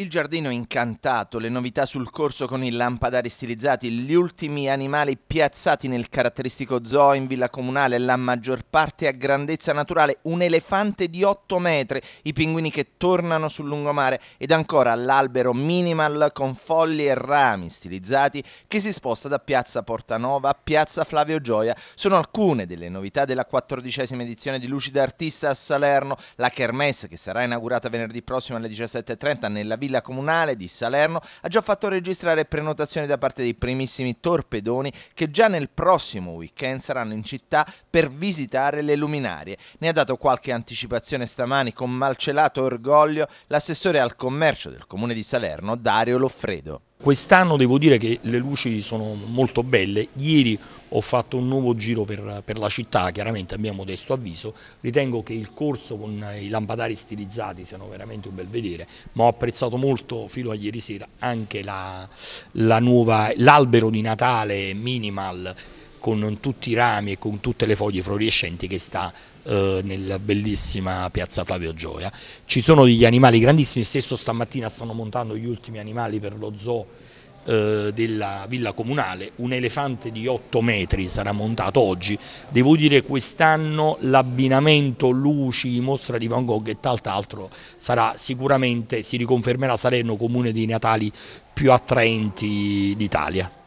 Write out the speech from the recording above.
Il giardino incantato, le novità sul corso con i lampadari stilizzati, gli ultimi animali piazzati nel caratteristico zoo in villa comunale, la maggior parte a grandezza naturale, un elefante di 8 metri, i pinguini che tornano sul lungomare ed ancora l'albero minimal con foglie e rami stilizzati che si sposta da piazza Portanova a piazza Flavio Gioia. Sono alcune delle novità della quattordicesima edizione di Lucida Artista a Salerno, la Kermesse che sarà inaugurata venerdì prossimo alle 17.30 nella villa Villa Comunale di Salerno ha già fatto registrare prenotazioni da parte dei primissimi torpedoni che già nel prossimo weekend saranno in città per visitare le luminarie. Ne ha dato qualche anticipazione stamani con malcelato orgoglio l'assessore al commercio del comune di Salerno Dario Loffredo. Quest'anno devo dire che le luci sono molto belle, ieri ho fatto un nuovo giro per, per la città, chiaramente abbiamo modesto avviso, ritengo che il corso con i lampadari stilizzati siano veramente un bel vedere, ma ho apprezzato molto fino a ieri sera anche l'albero la, la di Natale minimal con tutti i rami e con tutte le foglie fluorescenti che sta eh, nella bellissima piazza Flavio Gioia. Ci sono degli animali grandissimi, stesso stamattina stanno montando gli ultimi animali per lo zoo eh, della villa comunale, un elefante di 8 metri sarà montato oggi, devo dire quest'anno l'abbinamento luci, mostra di Van Gogh e tant'altro sarà sicuramente, si riconfermerà Salerno comune dei Natali più attraenti d'Italia.